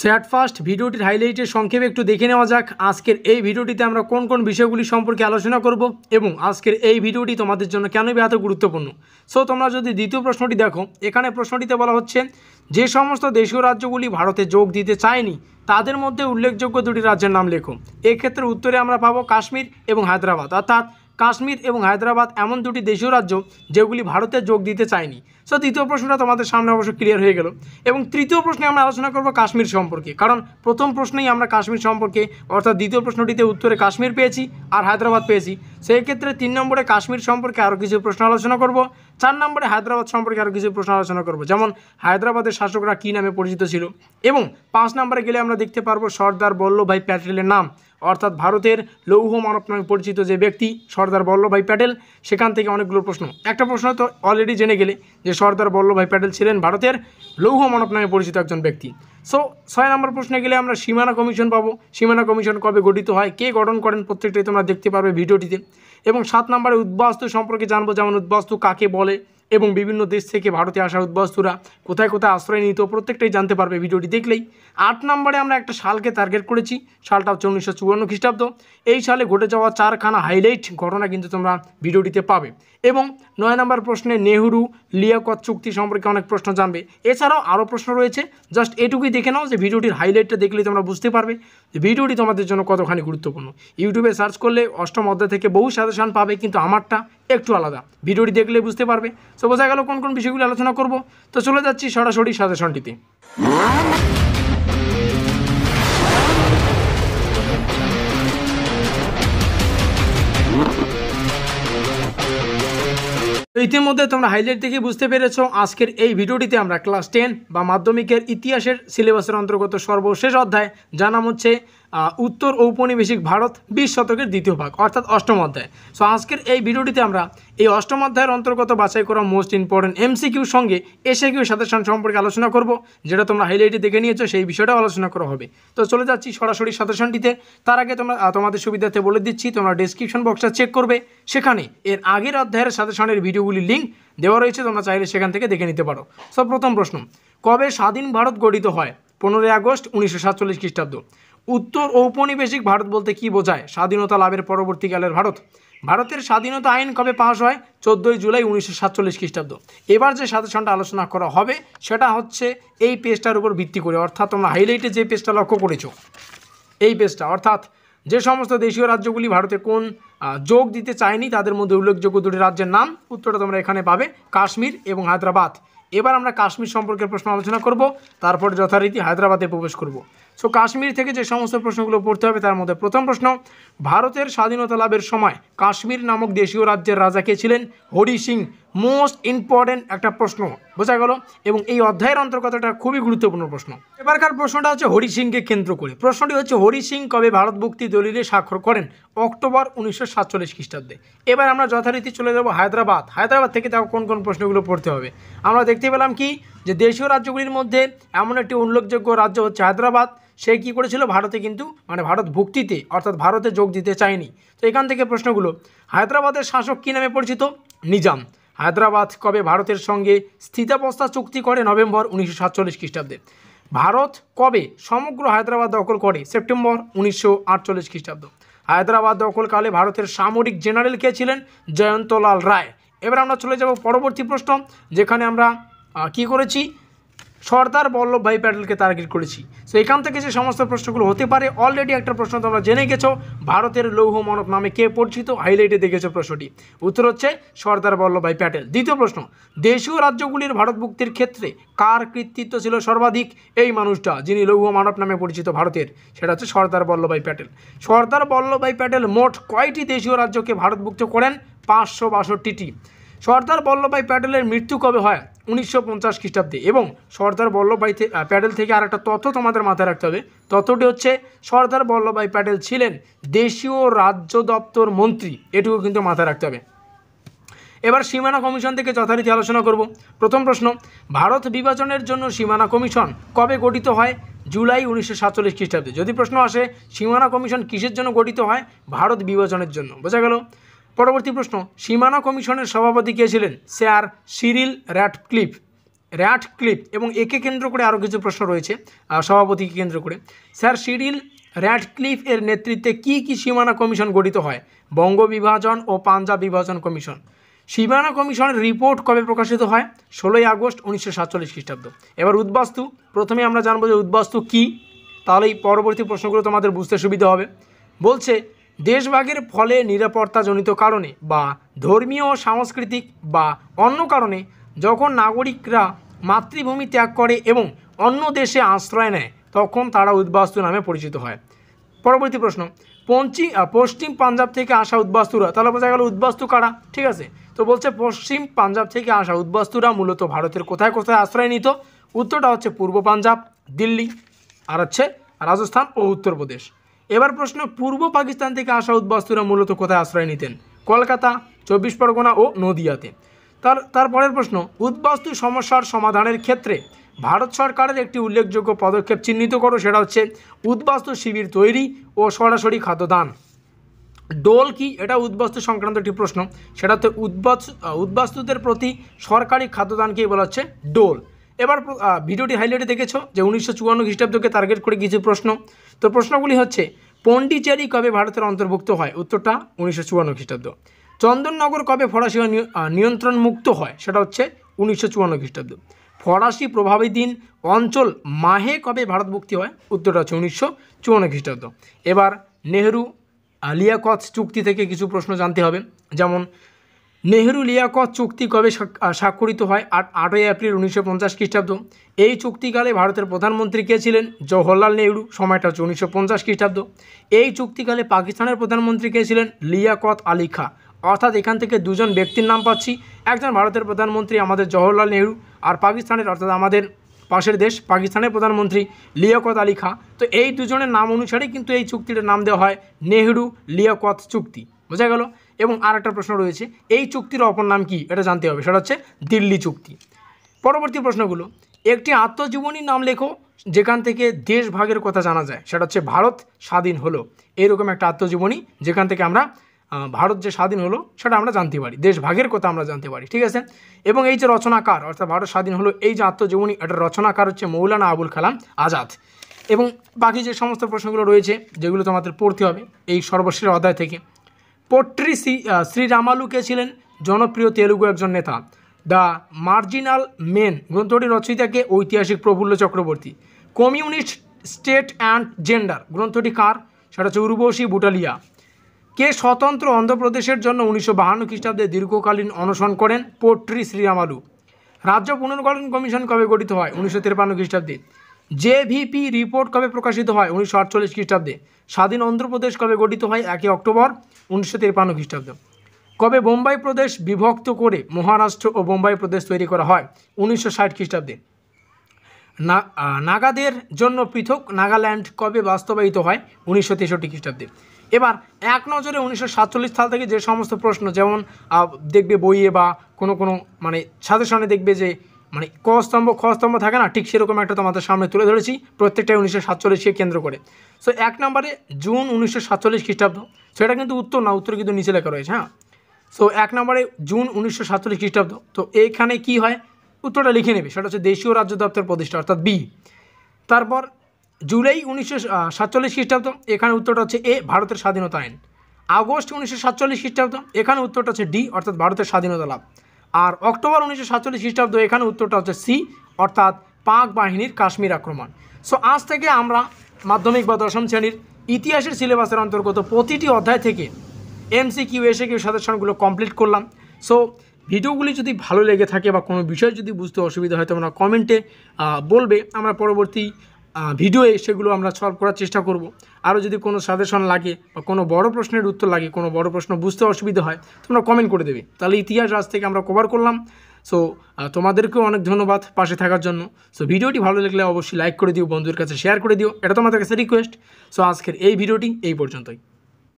share first ভিডিওটির হাইলাইটের সংক্ষেপে একটু দেখে নেওয়া যাক আজকের এই ভিডিওটিতে আমরা কোন কোন বিষয়গুলি সম্পর্কে আলোচনা করব এবং আজকের এই ভিডিওটি তোমাদের জন্য বি এত গুরুত্বপূর্ণ সো তোমরা যদি দ্বিতীয় প্রশ্নটি দেখো এখানে প্রশ্নটিতে বলা হচ্ছে যে সমস্ত দেশীয় রাজ্যগুলি ভারতে যোগ দিতে চায়নি তাদের মধ্যে উল্লেখযোগ্য দুটি রাজ্যের নাম লেখো এক্ষেত্রে উত্তরে আমরা পাবো কাশ্মীর এবং হায়দ্রাবাদ অর্থাৎ কাশ্মীর এবং হায়দ্রাবাদ এমন দুটি দেশীয় রাজ্য যেগুলি ভারতে যোগ দিতে চায়নি সো তৃতীয় প্রশ্নটা তোমাদের সামনে অবশ্য ক্লিয়ার হয়ে গেল এবং তৃতীয় প্রশ্নে আমরা আলোচনা করব কাশ্মীর সম্পর্কে কারণ প্রথম প্রশ্নেই আমরা কাশ্মীর সম্পর্কে অর্থাৎ দ্বিতীয় প্রশ্নটিতে উত্তরে কাশ্মীর পেয়েছি আর হায়দ্রাবাদ পেয়েছি সেই ক্ষেত্রে তিন নম্বরে কাশ্মীর সম্পর্কে আরও কিছু প্রশ্ন আলোচনা করব চার নম্বরে হায়দ্রাবাদ সম্পর্কে আরও কিছু প্রশ্ন আলোচনা করব যেমন হায়দ্রাবাদের শাসকরা কী নামে পরিচিত ছিল এবং পাঁচ নম্বরে গেলে আমরা দেখতে পারবো সর্দার বল্লভভাই প্যাটেলের নাম অর্থাৎ ভারতের লৌহ মানব নামে পরিচিত যে ব্যক্তি সর্দার বল্লভভাই প্যাটেল সেখান থেকে অনেকগুলো প্রশ্ন একটা প্রশ্ন তো অলরেডি জেনে গেলে যে সর্দার বল্লভভাই প্যাটেল ছিলেন ভারতের লৌহ মানব নামে পরিচিত একজন ব্যক্তি সো ছয় নম্বর প্রশ্নে গেলে আমরা সীমানা কমিশন পাবো সীমানা কমিশন কবে গঠিত হয় কে গঠন করেন প্রত্যেকটাই তোমরা দেখতে পারবে ভিডিওটিতে এবং সাত নম্বরে উদ্বাস্তু সম্পর্কে জানবো যেমন উদ্বাস্তু কাকে বলে এবং বিভিন্ন দেশ থেকে ভারতে আসা উদ্বস্তুরা কোথায় কোথায় আশ্রয় নিত প্রত্যেকটাই জানতে পারবে ভিডিওটি দেখলেই আট নম্বরে আমরা একটা সালকে টার্গেট করেছি সালটা হচ্ছে উনিশশো চুয়ান্ন খ্রিস্টাব্দ এই সালে ঘটে যাওয়া চারখানা হাইলাইট ঘটনা কিন্তু তোমরা ভিডিওটিতে পাবে এবং নয় নম্বর প্রশ্নে নেহরু লিয়াকত চুক্তি সম্পর্কে অনেক প্রশ্ন জানবে এছাড়াও আরও প্রশ্ন রয়েছে জাস্ট এটুকুই দেখে নাও যে ভিডিওটির হাইলাইটটা দেখলে তোমরা বুঝতে পারবে যে ভিডিওটি তোমাদের জন্য কতখানি গুরুত্বপূর্ণ ইউটিউবে সার্চ করলে অষ্টম অধ্যায় থেকে বহু সাজেশান পাবে কিন্তু আমারটা একটু আলাদা ভিডিওটি দেখলে বুঝতে পারবে তো বোঝা গেল কোন কোন বিষয়গুলি আলোচনা করব তো চলে যাচ্ছি সরাসরি সাজেশনটিতে ইতিমধ্যে তোমরা হাইলাইট থেকে বুঝতে পেরেছ আজকের এই ভিডিওটিতে আমরা ক্লাস টেন বা মাধ্যমিকের ইতিহাসের সিলেবাসের অন্তর্গত সর্বশেষ অধ্যায় জানাম হচ্ছে উত্তর ঔপনিবেশিক ভারত বিশ শতকের দ্বিতীয় ভাগ অর্থাৎ অষ্টম অধ্যায় সো আজকের এই ভিডিওটিতে আমরা এই অষ্টম অধ্যায়ের অন্তর্গত বাছাই করা মোস্ট ইম্পর্টেন্ট এমসিকিউর সঙ্গে এসে কিউ সাথে সম্পর্কে আলোচনা করব যেটা তোমরা হাইলাইটে দেখে নিয়েছো সেই বিষয়টাও আলোচনা করা হবে তো চলে যাচ্ছি সরাসরি সাতাশনটিতে তার আগে তোমরা তোমাদের সুবিধার্থে বলে দিচ্ছি তোমরা ডিসক্রিপশন বক্সটা চেক করবে সেখানে এর আগের অধ্যায়ের সাতাশনের ভিডিওগুলি লিঙ্ক দেওয়া রয়েছে তোমরা চাইলে সেখান থেকে দেখে নিতে পারো সব প্রথম প্রশ্ন কবে স্বাধীন ভারত গঠিত হয় পনেরোই আগস্ট উনিশশো সাতচল্লিশ খ্রিস্টাব্দ উত্তর ঔপনিবেশিক ভারত বলতে কি বোঝায় স্বাধীনতা লাভের পরবর্তীকালের ভারত ভারতের স্বাধীনতা আইন কবে পাশ হয় চোদ্দোই জুলাই উনিশশো সাতচল্লিশ খ্রিস্টাব্দ এবার যে সাজেশনটা আলোচনা করা হবে সেটা হচ্ছে এই পেজটার উপর ভিত্তি করে অর্থাৎ তোমরা হাইলাইটে যে পেজটা লক্ষ্য করেছো এই পেজটা অর্থাৎ যে সমস্ত দেশীয় রাজ্যগুলি ভারতে কোন যোগ দিতে চায়নি তাদের মধ্যে উল্লেখযোগ্য দুটি রাজ্যের নাম উত্তরটা তোমরা এখানে পাবে কাশ্মীর এবং হায়দ্রাবাদ এবার আমরা কাশ্মীর সম্পর্কে প্রশ্ন আলোচনা করব তারপর যথারীতি হায়দ্রাবাদে প্রবেশ করব সো কাশ্মীর থেকে যে সমস্ত প্রশ্নগুলো পড়তে হবে তার মধ্যে প্রথম প্রশ্ন ভারতের স্বাধীনতা লাভের সময় কাশ্মীর নামক দেশীয় রাজ্যের রাজা কে ছিলেন হরি সিং মোস্ট ইম্পর্টেন্ট একটা প্রশ্ন বোঝা গেল এবং এই অধ্যায়ের অন্তর্গত একটা খুবই গুরুত্বপূর্ণ প্রশ্ন এবারকার প্রশ্নটা হচ্ছে হরি সিংকে কেন্দ্র করে প্রশ্নটি হচ্ছে হরি সিং কবে ভারত ভুক্তি দলিলে স্বাক্ষর করেন অক্টোবর উনিশশো সাতচল্লিশ খ্রিস্টাব্দে এবার আমরা যথারীতি চলে যাব হায়দ্রাবাদ হায়দ্রাবাদ থেকে তাও কোন কোন প্রশ্নগুলো পড়তে হবে আমরা দেখতে পেলাম কি যে দেশীয় রাজ্যগুলির মধ্যে এমন একটি উল্লেখযোগ্য রাজ্য হচ্ছে হায়দ্রাবাদ সে কি করেছিল ভারতে কিন্তু মানে ভারত ভুক্তিতে অর্থাৎ ভারতে যোগ দিতে চায়নি তো এখান থেকে প্রশ্নগুলো হায়দ্রাবাদের শাসক কী নামে পরিচিত নিজাম হায়দ্রাবাদ কবে ভারতের সঙ্গে স্থিতাবস্থা চুক্তি করে নভেম্বর উনিশশো সাতচল্লিশ খ্রিস্টাব্দে ভারত কবে সমগ্র হায়দ্রাবাদ দখল করে সেপ্টেম্বর উনিশশো আটচল্লিশ খ্রিস্টাব্দ হায়দ্রাবাদ দখলকালে ভারতের সামরিক জেনারেল কে ছিলেন জয়ন্তলাল রায় এবার আমরা চলে যাব পরবর্তী প্রশ্ন যেখানে আমরা কি করেছি সর্দার ভাই প্যাটেলকে টার্গেট করেছি সো এখান থেকে যে সমস্ত প্রশ্নগুলো হতে পারে অলরেডি একটা প্রশ্ন তোমরা জেনে গেছো ভারতের লৌহ মানব নামে কে পরিচিত হাইলাইটে দেখেছো প্রশ্নটি উত্তর হচ্ছে সর্দার বল্লভভাই প্যাটেল দ্বিতীয় প্রশ্ন দেশীয় রাজ্যগুলির ভারতভুক্তির ক্ষেত্রে কার কৃতিত্ব ছিল সর্বাধিক এই মানুষটা যিনি লৌহ মানব নামে পরিচিত ভারতের সেটা হচ্ছে সর্দার বল্লভভাই প্যাটেল সর্দার ভাই প্যাটেল মোট কয়টি দেশীয় রাজ্যকে ভারতভুক্ত করেন পাঁচশো বাষট্টিটি সর্দার বল্লভভাই প্যাটেলের মৃত্যু কবে হয় উনিশশো পঞ্চাশ খ্রিস্টাব্দে এবং সর্দার বল্লভভাই প্যাটেল থেকে আর একটা তথ্য তোমাদের মাথায় রাখতে হবে তথ্যটি হচ্ছে সর্দার বল্লভভাই প্যাটেল ছিলেন দেশীয় রাজ্য দপ্তর মন্ত্রী এটুকু কিন্তু মাথায় রাখতে হবে এবার সীমানা কমিশন থেকে যথারীতি আলোচনা করব প্রথম প্রশ্ন ভারত বিভাজনের জন্য সীমানা কমিশন কবে গঠিত হয় জুলাই উনিশশো সাতচল্লিশ খ্রিস্টাব্দে যদি প্রশ্ন আসে সীমানা কমিশন কিসের জন্য গঠিত হয় ভারত বিভাজনের জন্য বোঝা গেল পরবর্তী প্রশ্ন সীমানা কমিশনের সভাপতি কে ছিলেন sir Cyril Radcliffe Radcliffe এবং একে কেন্দ্র করে আরও কিছু প্রশ্ন রয়েছে সভাপতিকে কেন্দ্র করে স্যার সিরিল র্যাট ক্লিপ এর নেতৃত্বে কি কি সীমানা কমিশন গঠিত হয় বঙ্গ বিভাজন ও পাঞ্জাব বিভাজন কমিশন সীমানা কমিশনের রিপোর্ট কবে প্রকাশিত হয় ষোলোই আগস্ট উনিশশো সাতচল্লিশ খ্রিস্টাব্দ এবার উদ্বাস্তু প্রথমে আমরা জানবো যে উদ্বাস্তু কী তাহলে এই পরবর্তী প্রশ্নগুলো তোমাদের বুঝতে সুবিধা হবে বলছে দেশভাগের ফলে নিরাপত্তাজনিত কারণে বা ধর্মীয় সাংস্কৃতিক বা অন্য কারণে যখন নাগরিকরা মাতৃভূমি ত্যাগ করে এবং অন্য দেশে আশ্রয় নেয় তখন তারা উদ্বাস্তু নামে পরিচিত হয় পরবর্তী প্রশ্ন পঞ্চি পশ্চিম পাঞ্জাব থেকে আসা উদ্বাস্তুরা তাহলে বোঝা গেল উদ্বাস্তু কারা ঠিক আছে তো বলছে পশ্চিম পাঞ্জাব থেকে আসা উদ্বাস্তুরা মূলত ভারতের কোথায় কোথায় আশ্রয় নিত উত্তরটা হচ্ছে পূর্ব পাঞ্জাব দিল্লি আর হচ্ছে রাজস্থান ও উত্তরপ্রদেশ এবার প্রশ্ন পূর্ব পাকিস্তান থেকে আসা উদ্বাস্তুরা মূলত কোথায় আশ্রয় নিতেন কলকাতা চব্বিশ পরগনা ও নদিয়াতে তার তারপরের প্রশ্ন উদ্বাস্তু সমস্যার সমাধানের ক্ষেত্রে ভারত সরকারের একটি উল্লেখযোগ্য পদক্ষেপ চিহ্নিত করো সেটা হচ্ছে উদ্বাস্তু শিবির তৈরি ও সরাসরি খাদ্যদান ডোল কি এটা উদ্বাস্তু সংক্রান্ত একটি প্রশ্ন সেটা উদ্বাস উদ্বাস্তুদের প্রতি সরকারি খাদ্যদানকেই বলা হচ্ছে ডোল এবার ভিডিওটি হাইলাইটে দেখেছ যে উনিশশো চুয়ান্ন খ্রিস্টাব্দকে টার্গেট করে কিছু প্রশ্ন তো প্রশ্নগুলি হচ্ছে পন্ডিচেরি কবে ভারতের অন্তর্ভুক্ত হয় উত্তরটা উনিশশো চুয়ান্ন খ্রিস্টাব্দ চন্দননগর কবে ফরাসি নিয়ন্ত্রণ মুক্ত হয় সেটা হচ্ছে উনিশশো চুয়ান্ন খ্রিস্টাব্দ ফরাসি দিন অঞ্চল মাহে কবে ভারত মুক্তি হয় উত্তরটা হচ্ছে উনিশশো চুয়ান্ন খ্রিস্টাব্দ এবার নেহরু আলিয়াকথ চুক্তি থেকে কিছু প্রশ্ন জানতে হবে যেমন নেহরু লিয়াকত চুক্তি কবে স্বাক্ষরিত হয় আট আটই এপ্রিল উনিশশো পঞ্চাশ খ্রিস্টাব্দ এই চুক্তিকালে ভারতের প্রধানমন্ত্রী কে ছিলেন জওহরলাল নেহরু সময়টা হচ্ছে উনিশশো পঞ্চাশ খ্রিস্টাব্দ এই চুক্তিকালে পাকিস্তানের প্রধানমন্ত্রী কে ছিলেন লিয়াকত আলী খা অর্থাৎ এখান থেকে দুজন ব্যক্তির নাম পাচ্ছি একজন ভারতের প্রধানমন্ত্রী আমাদের জওহরলাল নেহরু আর পাকিস্তানের অর্থাৎ আমাদের পাশের দেশ পাকিস্তানের প্রধানমন্ত্রী লিয়াকত আলী খা তো এই দুজনের নাম অনুসারে কিন্তু এই চুক্তিটার নাম দেওয়া হয় নেহরু লিয়াকত চুক্তি বোঝা গেল এবং আর একটা প্রশ্ন রয়েছে এই চুক্তির অপর নাম কি এটা জানতে হবে সেটা হচ্ছে দিল্লি চুক্তি পরবর্তী প্রশ্নগুলো একটি আত্মজীবনী নাম লেখো যেখান থেকে দেশ ভাগের কথা জানা যায় সেটা হচ্ছে ভারত স্বাধীন হলো এরকম একটা আত্মজীবনী যেখান থেকে আমরা ভারত যে স্বাধীন হলো সেটা আমরা জানতে পারি দেশ ভাগের কথা আমরা জানতে পারি ঠিক আছে এবং এই যে রচনাকার অর্থাৎ ভারত স্বাধীন হলো এই যে আত্মজীবনী এটার রচনাকার হচ্ছে মৌলানা আবুল কালাম আজাদ এবং বাকি যে সমস্ত প্রশ্নগুলো রয়েছে যেগুলো তোমাদের পড়তে হবে এই সর্বশেষ অধ্যায় থেকে পট্রি শ্রী শ্রীরামালুকে ছিলেন জনপ্রিয় তেলুগু একজন নেতা দ্য মার্জিনাল মেন গ্রন্থটি রচয়িতাকে ঐতিহাসিক Prafulla Chakraborty communist state and gender গ্রন্থটি কার সেটা হচ্ছে উর্বশী বুটালিয়া কে স্বতন্ত্র অন্ধ্রপ্রদেশের জন্য উনিশশো বাহান্ন খ্রিস্টাব্দে দীর্ঘকালীন অনশন করেন পোট্রি শ্রীরামালু রাজ্য পুনর্গঠন কমিশন কবে গঠিত হয় উনিশশো তিরপান্ন খ্রিস্টাব্দে জেভিপি রিপোর্ট কবে প্রকাশিত হয় উনিশশো আটচল্লিশ খ্রিস্টাব্দে স্বাধীন অন্ধ্রপ্রদেশ কবে গঠিত হয় একই অক্টোবর উনিশশো তিরপান্ন খ্রিস্টাব্দ কবে বোম্বাই প্রদেশ বিভক্ত করে মহারাষ্ট্র ও বোম্বাই প্রদেশ তৈরি করা হয় উনিশশো ষাট খ্রিস্টাব্দে নাগাদের জন্য পৃথক নাগাল্যান্ড কবে বাস্তবায়িত হয় উনিশশো তেষট্টি খ্রিস্টাব্দে এবার এক নজরে উনিশশো সাতচল্লিশ সাল থেকে যে সমস্ত প্রশ্ন যেমন দেখবে বইয়ে বা কোনো কোনো মানে সাথে সামনে দেখবে যে মানে ক স্তম্ভ খ স্তম্ভ থাকে না ঠিক সেরকম একটা তোমাদের সামনে তুলে ধরেছি প্রত্যেকটাই উনিশশো সাতচল্লিশকে কেন্দ্র করে সো এক নম্বরে জুন উনিশশো সাতচল্লিশ খ্রিস্টাব্দ সেটা কিন্তু উত্তর না উত্তর কিন্তু নিচে লেখা রয়েছে হ্যাঁ সো এক নম্বরে জুন উনিশশো সাতচল্লিশ খ্রিস্টাব্দ তো এইখানে কি হয় উত্তরটা লিখে নেবে সেটা হচ্ছে দেশীয় রাজ্য দপ্তর প্রতিষ্ঠা অর্থাৎ বি তারপর জুলাই উনিশশো সাতচল্লিশ খ্রিস্টাব্দ এখানে উত্তরটা হচ্ছে এ ভারতের স্বাধীনতা আইন আগস্ট উনিশশো সাতচল্লিশ খ্রিস্টাব্দ এখানে উত্তরটা হচ্ছে ডি অর্থাৎ ভারতের স্বাধীনতা লাভ আর অক্টোবর উনিশশো সাতচল্লিশ খ্রিস্টাব্দ এখানে উত্তরটা হচ্ছে সি অর্থাৎ পাক বাহিনীর কাশ্মীর আক্রমণ সো আজ থেকে আমরা মাধ্যমিক বা দশম শ্রেণীর ইতিহাসের সিলেবাসের অন্তর্গত প্রতিটি অধ্যায় থেকে এমসি কিউ এসে কিউ সাজেশনগুলো কমপ্লিট করলাম সো ভিডিওগুলি যদি ভালো লেগে থাকে বা কোনো বিষয় যদি বুঝতে অসুবিধা হয় তোমরা কমেন্টে বলবে আমরা পরবর্তী ভিডিওয়ে সেগুলো আমরা সলভ করার চেষ্টা করব আরও যদি কোনো সাজেশন লাগে বা কোনো বড় প্রশ্নের উত্তর লাগে কোনো বড় প্রশ্ন বুঝতে অসুবিধা হয় তোমরা কমেন্ট করে দেবে তাহলে ইতিহাস আজ থেকে আমরা কভার করলাম সো তোমাদেরকেও অনেক ধন্যবাদ পাশে থাকার জন্য সো ভিডিওটি ভালো লাগলে অবশ্যই লাইক করে দিও বন্ধুর কাছে শেয়ার করে দিও এটা তোমাদের কাছে রিকোয়েস্ট সো আজকের এই ভিডিওটি এই পর্যন্তই